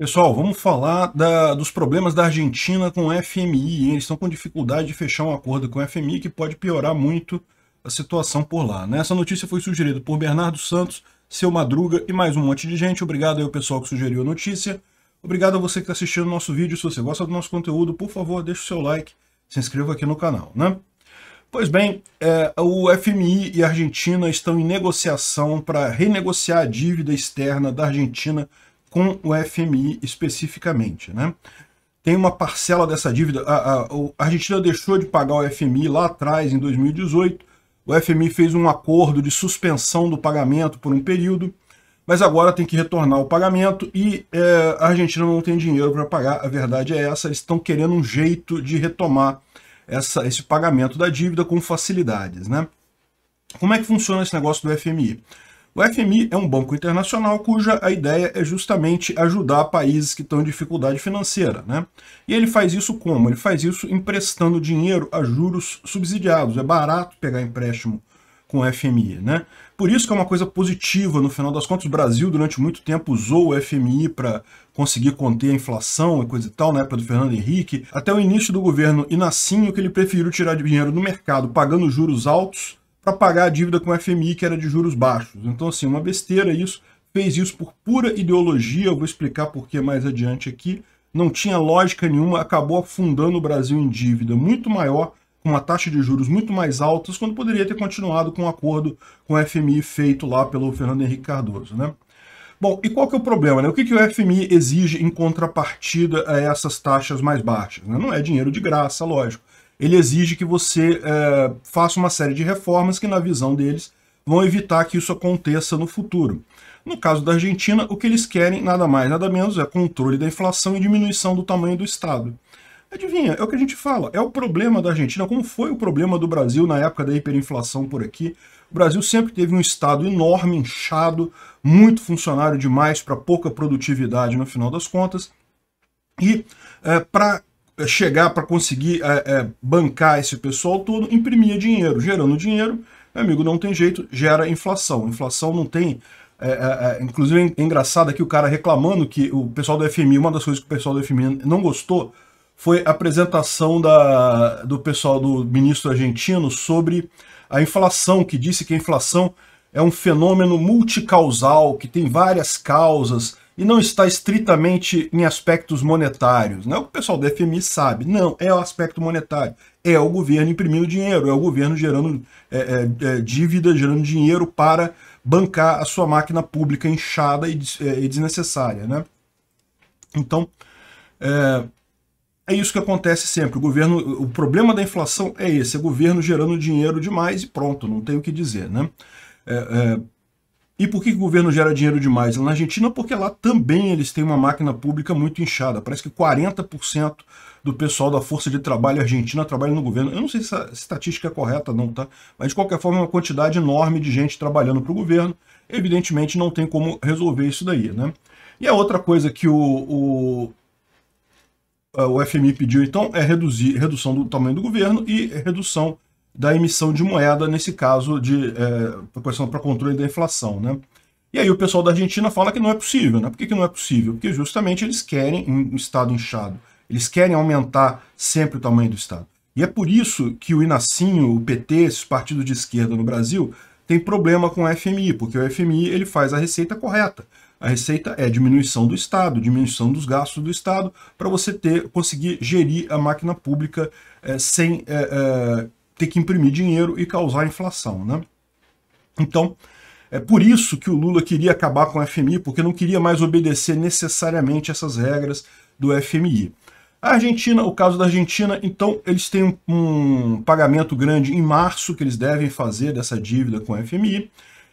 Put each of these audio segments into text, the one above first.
Pessoal, vamos falar da, dos problemas da Argentina com o FMI. Hein? Eles estão com dificuldade de fechar um acordo com o FMI que pode piorar muito a situação por lá. Né? Essa notícia foi sugerida por Bernardo Santos, seu Madruga e mais um monte de gente. Obrigado aí ao pessoal que sugeriu a notícia. Obrigado a você que está assistindo o nosso vídeo. Se você gosta do nosso conteúdo, por favor, deixe o seu like, se inscreva aqui no canal. Né? Pois bem, é, o FMI e a Argentina estão em negociação para renegociar a dívida externa da Argentina com o FMI especificamente. Né? Tem uma parcela dessa dívida, a, a, a Argentina deixou de pagar o FMI lá atrás, em 2018, o FMI fez um acordo de suspensão do pagamento por um período, mas agora tem que retornar o pagamento e é, a Argentina não tem dinheiro para pagar, a verdade é essa, eles estão querendo um jeito de retomar essa, esse pagamento da dívida com facilidades. Né? Como é que funciona esse negócio do FMI? O FMI é um banco internacional cuja a ideia é justamente ajudar países que estão em dificuldade financeira. Né? E ele faz isso como? Ele faz isso emprestando dinheiro a juros subsidiados. É barato pegar empréstimo com o FMI. Né? Por isso que é uma coisa positiva, no final das contas, o Brasil durante muito tempo usou o FMI para conseguir conter a inflação e coisa e tal, na época do Fernando Henrique. Até o início do governo Inacinho, que ele preferiu tirar dinheiro do mercado pagando juros altos para pagar a dívida com o FMI, que era de juros baixos. Então, assim, uma besteira isso, fez isso por pura ideologia, eu vou explicar por que mais adiante aqui, não tinha lógica nenhuma, acabou afundando o Brasil em dívida muito maior, com uma taxa de juros muito mais altas, quando poderia ter continuado com o um acordo com o FMI feito lá pelo Fernando Henrique Cardoso, né? Bom, e qual que é o problema? Né? O que, que o FMI exige em contrapartida a essas taxas mais baixas? Né? Não é dinheiro de graça, lógico ele exige que você é, faça uma série de reformas que, na visão deles, vão evitar que isso aconteça no futuro. No caso da Argentina, o que eles querem, nada mais, nada menos, é controle da inflação e diminuição do tamanho do Estado. Adivinha, é o que a gente fala, é o problema da Argentina, como foi o problema do Brasil na época da hiperinflação por aqui. O Brasil sempre teve um Estado enorme, inchado, muito funcionário demais para pouca produtividade no final das contas. E é, para eh, chegar para conseguir é, é, bancar esse pessoal todo, imprimia dinheiro. Gerando dinheiro, amigo, não tem jeito, gera inflação. Inflação não tem. É, inclusive, é engraçado aqui o cara reclamando que o pessoal do FMI, uma das coisas que o pessoal do FMI não gostou foi a apresentação da, do pessoal do ministro argentino sobre a inflação, que disse que a inflação é um fenômeno multicausal, que tem várias causas e não está estritamente em aspectos monetários. Não é o que o pessoal do FMI sabe. Não, é o aspecto monetário. É o governo imprimindo dinheiro, é o governo gerando é, é, é dívida, gerando dinheiro para bancar a sua máquina pública inchada e, é, e desnecessária. Né? Então, é, é isso que acontece sempre. O governo, o problema da inflação é esse: é o governo gerando dinheiro demais e pronto, não tem o que dizer, né? É, é, e por que o governo gera dinheiro demais? Na Argentina, porque lá também eles têm uma máquina pública muito inchada. Parece que 40% do pessoal da força de trabalho argentina trabalha no governo. Eu não sei se a estatística é correta, não, tá? Mas de qualquer forma, é uma quantidade enorme de gente trabalhando para o governo. Evidentemente, não tem como resolver isso daí, né? E a outra coisa que o, o, o FMI pediu, então, é reduzir redução do tamanho do governo e redução da emissão de moeda, nesse caso, de é, para controle da inflação. Né? E aí o pessoal da Argentina fala que não é possível. Né? Por que, que não é possível? Porque justamente eles querem um Estado inchado. Eles querem aumentar sempre o tamanho do Estado. E é por isso que o Inacinho, o PT, esses partidos de esquerda no Brasil, tem problema com o FMI, porque o FMI ele faz a receita correta. A receita é diminuição do Estado, diminuição dos gastos do Estado, para você ter, conseguir gerir a máquina pública é, sem é, é, ter que imprimir dinheiro e causar inflação. Né? Então, é por isso que o Lula queria acabar com o FMI, porque não queria mais obedecer necessariamente essas regras do FMI. A Argentina, o caso da Argentina, então eles têm um, pagamento grande em março que eles devem fazer dessa dívida com o FMI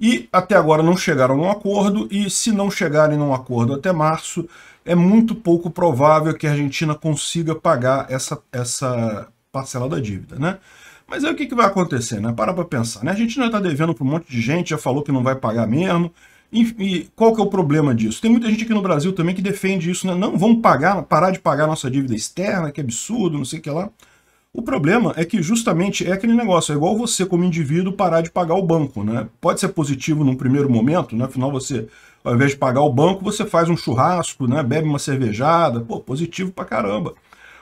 e até agora não chegaram num acordo e se não chegarem num acordo até março, é muito pouco provável que a Argentina consiga pagar essa, essa parcela da dívida, né? Mas aí o que, que vai acontecer, né? Para para pensar, né? A não está devendo para um monte de gente, já falou que não vai pagar mesmo. E, e, qual que é o problema disso? Tem muita gente aqui no Brasil também que defende isso, né? Não, vamos pagar, parar de pagar nossa dívida externa, que absurdo, não sei o que lá. O problema é que justamente é aquele negócio, é igual você como indivíduo parar de pagar o banco, né? Pode ser positivo num primeiro momento, né? Afinal você, ao invés de pagar o banco, você faz um churrasco, né? Bebe uma cervejada, pô, positivo pra caramba.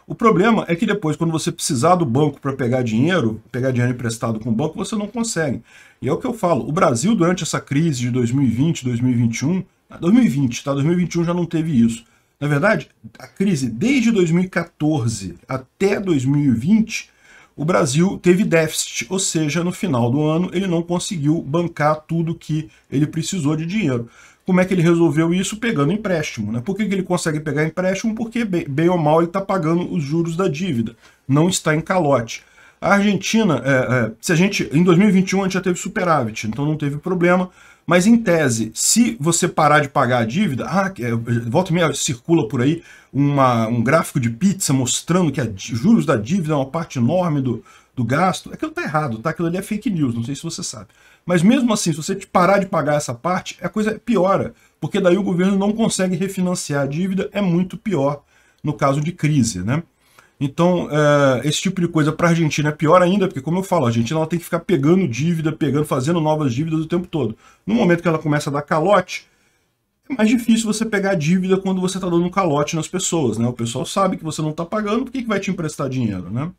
O problema é que depois, quando você precisar do banco para pegar dinheiro, pegar dinheiro emprestado com o banco, você não consegue. E é o que eu falo, o Brasil durante essa crise de 2020, 2021, 2020, tá? 2021 já não teve isso. Na verdade, a crise desde 2014 até 2020, o Brasil teve déficit, ou seja, no final do ano ele não conseguiu bancar tudo que ele precisou de dinheiro. Como é que ele resolveu isso? Pegando empréstimo. Né? Por que, que ele consegue pegar empréstimo? Porque, bem ou mal, ele está pagando os juros da dívida, não está em calote. A Argentina, é, é, se a gente, em 2021 a gente já teve superávit, então não teve problema, mas em tese, se você parar de pagar a dívida, ah, é, volta e meia circula por aí uma, um gráfico de pizza mostrando que os juros da dívida é uma parte enorme do, do gasto, aquilo é está errado, tá? Aquilo ali é fake news, não sei se você sabe. Mas mesmo assim, se você parar de pagar essa parte, a coisa piora, porque daí o governo não consegue refinanciar a dívida, é muito pior no caso de crise, né? Então, eh, esse tipo de coisa para a Argentina é pior ainda, porque, como eu falo, a Argentina ela tem que ficar pegando dívida, pegando, fazendo novas dívidas o tempo todo. No momento que ela começa a dar calote, é mais difícil você pegar dívida quando você está dando um calote nas pessoas, né? O pessoal sabe que você não está pagando, por que, que vai te emprestar dinheiro, né?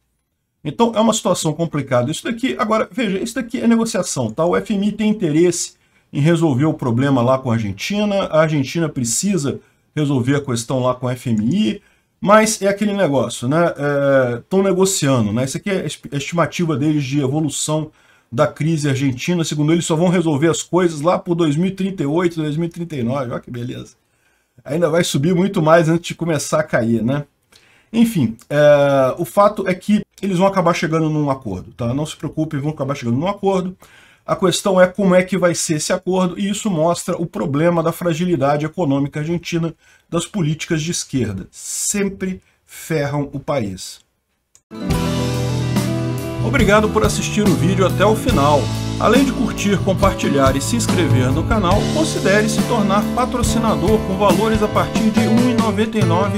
Então é uma situação complicada. Isso daqui, agora, veja, isso daqui é negociação, tá? O FMI tem interesse em resolver o problema lá com a Argentina, a Argentina precisa resolver a questão lá com a FMI, mas é aquele negócio, né? Estão é, negociando, né? Isso aqui é a é estimativa deles de evolução da crise argentina. Segundo eles, só vão resolver as coisas lá por 2038, 2039. Olha que beleza. Ainda vai subir muito mais antes de começar a cair, né? Enfim, é, o fato é que eles vão acabar chegando num acordo, tá? Não se preocupem, vão acabar chegando num acordo. A questão é como é que vai ser esse acordo, e isso mostra o problema da fragilidade econômica argentina das políticas de esquerda. Sempre ferram o país. Obrigado por assistir o vídeo até o final. Além de curtir, compartilhar e se inscrever no canal, considere se tornar patrocinador com valores a partir de R$ 1,99